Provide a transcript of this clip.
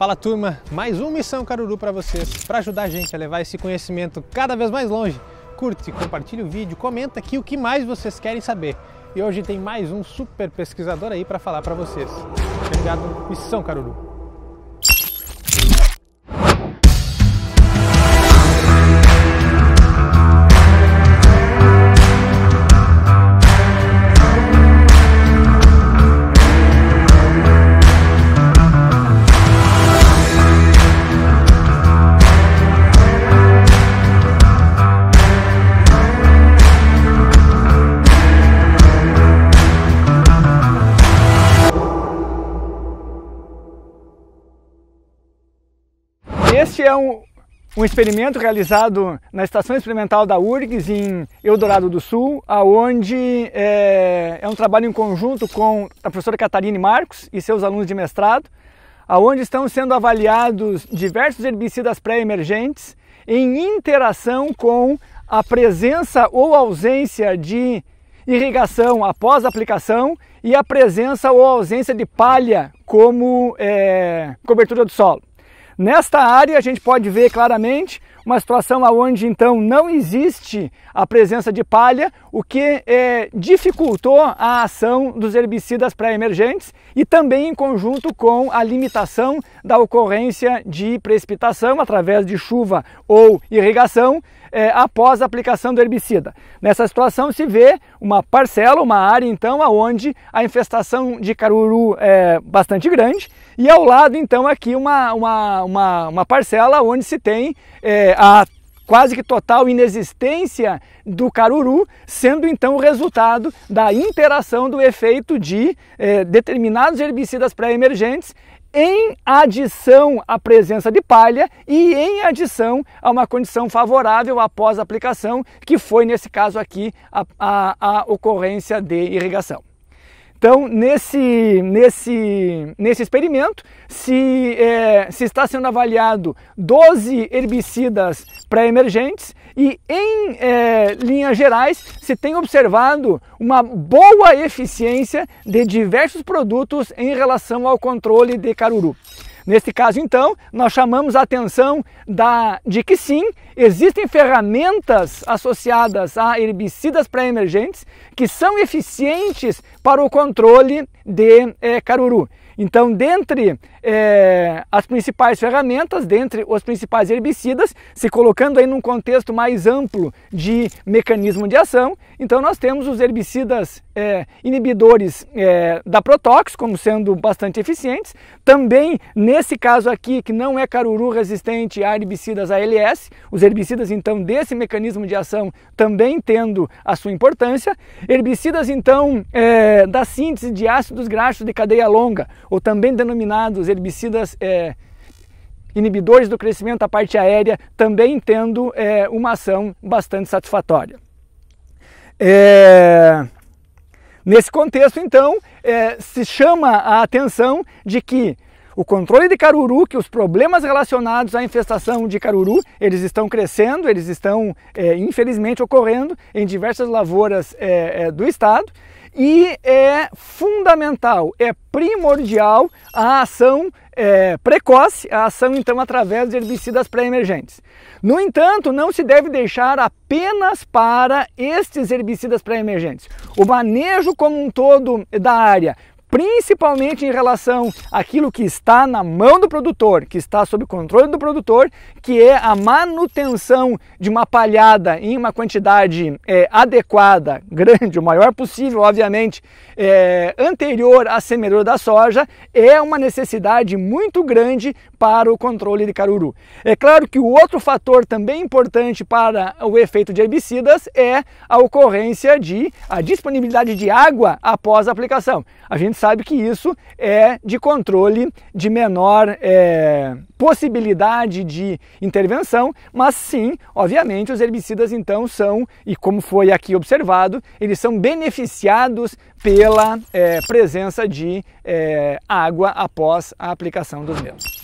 Fala turma, mais uma missão Caruru para vocês, para ajudar a gente a levar esse conhecimento cada vez mais longe. Curte, compartilha o vídeo, comenta aqui o que mais vocês querem saber. E hoje tem mais um super pesquisador aí para falar para vocês. Obrigado, Missão Caruru. Esse é um, um experimento realizado na Estação Experimental da URGS, em Eldorado do Sul, aonde é, é, um trabalho em conjunto com a professora Catarine Marcos e seus alunos de mestrado, aonde estão sendo avaliados diversos herbicidas pré-emergentes em interação com a presença ou ausência de irrigação após a aplicação e a presença ou ausência de palha como é, cobertura do solo. Nesta área a gente pode ver claramente uma situação onde então não existe a presença de palha, o que é, dificultou a ação dos herbicidas pré-emergentes e também em conjunto com a limitação da ocorrência de precipitação através de chuva ou irrigação, é, após a aplicação do herbicida. Nessa situação se vê uma parcela, uma área então, aonde a infestação de caruru é bastante grande e ao lado então aqui uma, uma, uma, uma parcela onde se tem é, a quase que total inexistência do caruru, sendo então o resultado da interação do efeito de é, determinados herbicidas pré-emergentes em adição à presença de palha e em adição a uma condição favorável após a aplicação, que foi nesse caso aqui a, a, a ocorrência de irrigação. Então, nesse, nesse, nesse experimento, se, é, se está sendo avaliado 12 herbicidas pré-emergentes e, em é, linhas gerais, se tem observado uma boa eficiência de diversos produtos em relação ao controle de caruru. Nesse caso, então, nós chamamos a atenção da, de que sim, existem ferramentas associadas a herbicidas pré-emergentes que são eficientes para o controle de é, caruru. Então, dentre é, as principais ferramentas, dentre os principais herbicidas, se colocando aí num contexto mais amplo de mecanismo de ação. Então nós temos os herbicidas é, inibidores é, da Protox como sendo bastante eficientes. Também nesse caso aqui, que não é caruru resistente a herbicidas ALS, os herbicidas então desse mecanismo de ação também tendo a sua importância. Herbicidas então é, da síntese de ácidos graxos de cadeia longa, ou também denominados herbicidas é, inibidores do crescimento da parte aérea também tendo é, uma ação bastante satisfatória. É... Nesse contexto, então, é, se chama a atenção de que o controle de caruru, que os problemas relacionados à infestação de caruru, eles estão crescendo, eles estão, é, infelizmente, ocorrendo em diversas lavouras é, é do estado e é fundamental, é primordial a ação é, precoce, a ação então através de herbicidas pré-emergentes. No entanto, não se deve deixar apenas para estes herbicidas pré-emergentes. O manejo como um todo da área principalmente em relação àquilo que está na mão do produtor, que está sob controle do produtor, que é a manutenção de uma palhada em uma quantidade é, adequada, grande, o maior possível, obviamente, é, anterior à semeadura da soja, é uma necessidade muito grande para o controle de caruru. É claro que o outro fator também importante para o efeito de herbicidas é a ocorrência de a disponibilidade de água após a aplicação. A gente sabe que isso é de controle de menor é, possibilidade de intervenção, mas sim, obviamente, os herbicidas então são, e como foi aqui observado, eles são beneficiados pela é, presença de é, água após a aplicação dos mesmos.